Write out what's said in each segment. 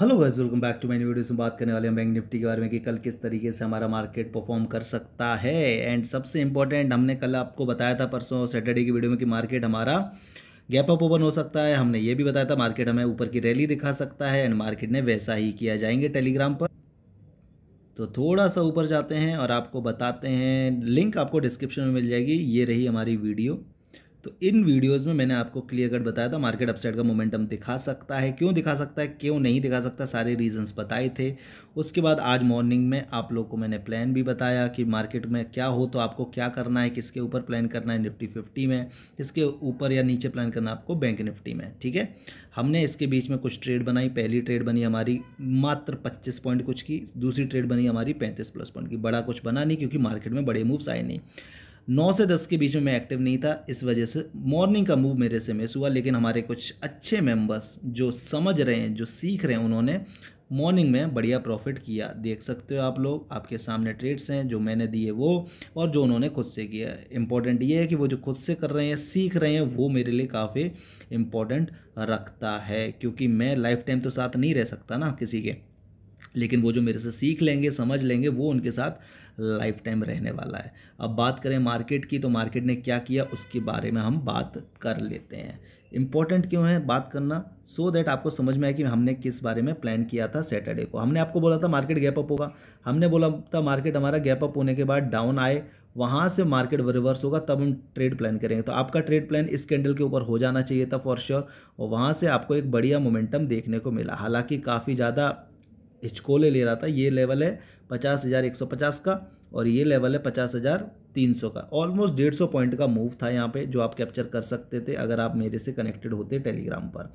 hello guys welcome back to my new video से बात करने वाले हैं बैंक निफ्टी के बारे में कि कल किस तरीके से हमारा मार्केट परफॉर्म कर सकता है एंड सबसे इंपॉर्टेंट हमने कल आपको बताया था परसों सैटरडे की वीडियो में कि मार्केट हमारा गैप अप ओपन हो सकता है हमने ये भी बताया था मार्केट हमें ऊपर की रैली दिखा सकता है एंड मार्केट ने वैसा ही किया जाएंगे टेलीग्राम पर तो थोड़ा सा ऊपर जाते हैं और आपको बताते हैं लिंक आपको डिस्क्रिप्शन में मिल जाएगी ये रही हमारी वीडियो तो इन वीडियोज़ में मैंने आपको क्लियर कट बताया था मार्केट अपसाइड का मोमेंटम दिखा सकता है क्यों दिखा सकता है क्यों नहीं दिखा सकता सारे रीजंस बताए थे उसके बाद आज मॉर्निंग में आप लोग को मैंने प्लान भी बताया कि मार्केट में क्या हो तो आपको क्या करना है किसके ऊपर प्लान करना है निफ्टी फिफ्टी में किसके ऊपर या नीचे प्लान करना आपको बैंक निफ्टी में ठीक है हमने इसके बीच में कुछ ट्रेड बनाई पहली ट्रेड बनी हमारी मात्र पच्चीस पॉइंट कुछ की दूसरी ट्रेड बनी हमारी पैंतीस प्लस पॉइंट की बड़ा कुछ बना नहीं क्योंकि मार्केट में बड़े मूव्स आए नहीं नौ से दस के बीच में मैं एक्टिव नहीं था इस वजह से मॉर्निंग का मूव मेरे से मिस हुआ लेकिन हमारे कुछ अच्छे मेंबर्स जो समझ रहे हैं जो सीख रहे हैं उन्होंने मॉर्निंग में बढ़िया प्रॉफिट किया देख सकते हो आप लोग आपके सामने ट्रेड्स हैं जो मैंने दिए वो और जो उन्होंने खुद से किया इम्पॉर्टेंट ये है कि वो जो खुद से कर रहे हैं सीख रहे हैं वो मेरे लिए काफ़ी इम्पॉर्टेंट रखता है क्योंकि मैं लाइफ टाइम तो साथ नहीं रह सकता ना किसी के लेकिन वो जो मेरे से सीख लेंगे समझ लेंगे वो उनके साथ लाइफ टाइम रहने वाला है अब बात करें मार्केट की तो मार्केट ने क्या किया उसके बारे में हम बात कर लेते हैं इंपॉर्टेंट क्यों है बात करना सो so दैट आपको समझ में आए कि हमने किस बारे में प्लान किया था सैटरडे को हमने आपको बोला था मार्केट गैप अप होगा हमने बोला था मार्केट हमारा गैप अप होने के बाद डाउन आए वहाँ से मार्केट रिवर्स होगा तब हम ट्रेड प्लान करेंगे तो आपका ट्रेड प्लान इस कैंडल के ऊपर हो जाना चाहिए था फॉर श्योर और वहाँ से आपको एक बढ़िया मोमेंटम देखने को मिला हालांकि काफ़ी ज़्यादा हिचकोले ले रहा था ये लेवल है पचास हज़ार एक सौ पचास का और ये लेवल है पचास हज़ार तीन सौ का ऑलमोस्ट डेढ़ सौ पॉइंट का मूव था यहाँ पे जो आप कैप्चर कर सकते थे अगर आप मेरे से कनेक्टेड होते टेलीग्राम पर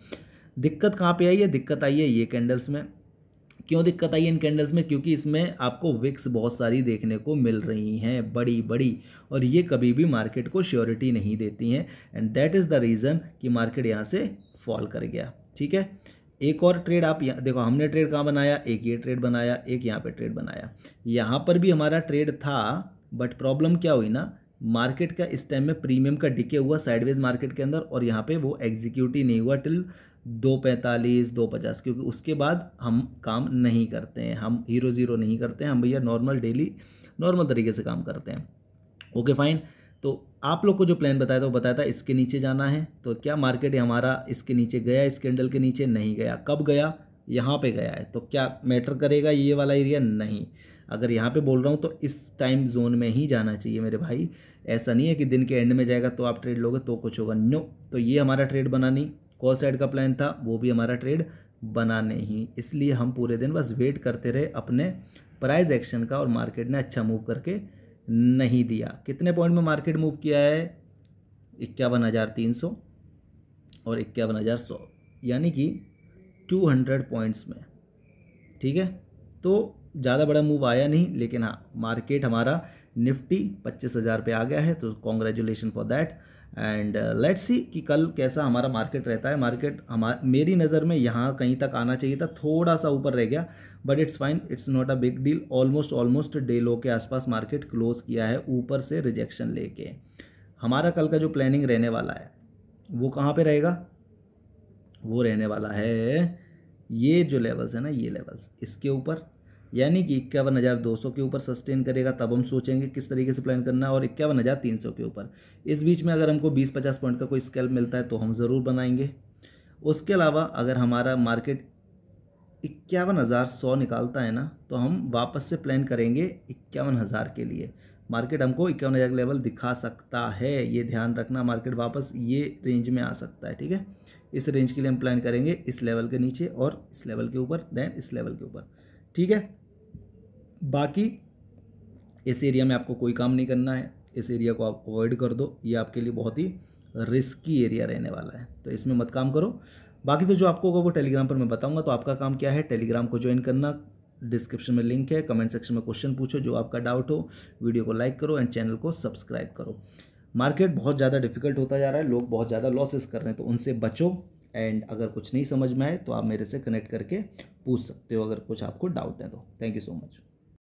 दिक्कत कहाँ पे आई है दिक्कत आई है ये कैंडल्स में क्यों दिक्कत आई है इन कैंडल्स में क्योंकि इसमें आपको विक्स बहुत सारी देखने को मिल रही हैं बड़ी बड़ी और ये कभी भी मार्केट को श्योरिटी नहीं देती हैं and that is the reason कि मार्केट यहाँ से फॉल कर गया ठीक है एक और ट्रेड आप यहाँ देखो हमने ट्रेड कहाँ बनाया एक ये ट्रेड बनाया एक यहाँ पे ट्रेड बनाया यहाँ पर भी हमारा ट्रेड था बट प्रॉब्लम क्या हुई ना मार्केट का इस टाइम में प्रीमियम का डिके हुआ साइडवेज मार्केट के अंदर और यहाँ पे वो एग्जीक्यूट ही नहीं हुआ टिल दो पैंतालीस दो पचास क्योंकि उसके बाद हम काम नहीं करते हैं हम हीरो ज़ीरो नहीं करते हैं हम भैया नॉर्मल डेली नॉर्मल तरीके से काम करते हैं ओके फाइन तो आप लोग को जो प्लान बताया था वो बताया था इसके नीचे जाना है तो क्या मार्केट हमारा इसके नीचे गया इस कैंडल के नीचे नहीं गया कब गया यहाँ पे गया है तो क्या मैटर करेगा ये वाला एरिया नहीं अगर यहाँ पे बोल रहा हूँ तो इस टाइम जोन में ही जाना चाहिए मेरे भाई ऐसा नहीं है कि दिन के एंड में जाएगा तो आप ट्रेड लोगे तो कुछ होगा नो तो ये हमारा ट्रेड बनानी कॉल साइड का प्लान था वो भी हमारा ट्रेड बना नहीं इसलिए हम पूरे दिन बस वेट करते रहे अपने प्राइज़ एक्शन का और मार्केट ने अच्छा मूव करके नहीं दिया कितने पॉइंट में मार्केट मूव किया है इक्यावन हज़ार तीन सौ और इक्यावन हज़ार सौ यानी कि टू हंड्रेड पॉइंट्स में ठीक है तो ज़्यादा बड़ा मूव आया नहीं लेकिन हाँ मार्केट हमारा निफ्टी पच्चीस हज़ार पे आ गया है तो congratulation for that and let's see कि कल कैसा हमारा मार्केट रहता है मार्केट हमार मेरी नज़र में यहाँ कहीं तक आना चाहिए था थोड़ा सा ऊपर रह गया but it's fine it's not a big deal almost almost day low के आसपास मार्केट क्लोज किया है ऊपर से रिजेक्शन लेके हमारा कल का जो प्लानिंग रहने वाला है वो कहाँ पे रहेगा वो रहने वाला है ये जो लेवल्स है ना ये लेवल्स इसके ऊपर यानी कि इक्यावन हज़ार दो सौ के ऊपर सस्टेन करेगा तब हम सोचेंगे किस तरीके से प्लान करना है और इक्यावन हज़ार तीन सौ के ऊपर इस बीच में अगर हमको बीस पचास पॉइंट का कोई स्केल मिलता है तो हम ज़रूर बनाएंगे उसके अलावा अगर हमारा मार्केट इक्यावन हज़ार सौ निकालता है ना तो हम वापस से प्लान करेंगे इक्यावन हज़ार के लिए मार्केट हमको इक्यावन हज़ार लेवल दिखा सकता है ये ध्यान रखना मार्केट वापस ये रेंज में आ सकता है ठीक है इस रेंज के लिए हम प्लान करेंगे इस लेवल के नीचे और इस लेवल के ऊपर देन इस लेवल के ऊपर ठीक है बाकी इस एरिया में आपको कोई काम नहीं करना है इस एरिया को आप अवॉइड कर दो ये आपके लिए बहुत ही रिस्की एरिया रहने वाला है तो इसमें मत काम करो बाकी तो जो आपको होगा वो टेलीग्राम पर मैं बताऊंगा तो आपका काम क्या है टेलीग्राम को ज्वाइन करना डिस्क्रिप्शन में लिंक है कमेंट सेक्शन में क्वेश्चन पूछो जो आपका डाउट हो वीडियो को लाइक करो एंड चैनल को सब्सक्राइब करो मार्केट बहुत ज़्यादा डिफिकल्ट होता जा रहा है लोग बहुत ज़्यादा लॉसेस कर रहे हैं तो उनसे बचो एंड अगर कुछ नहीं समझ में आए तो आप मेरे से कनेक्ट करके पूछ सकते हो अगर कुछ आपको डाउट है तो थैंक यू सो मच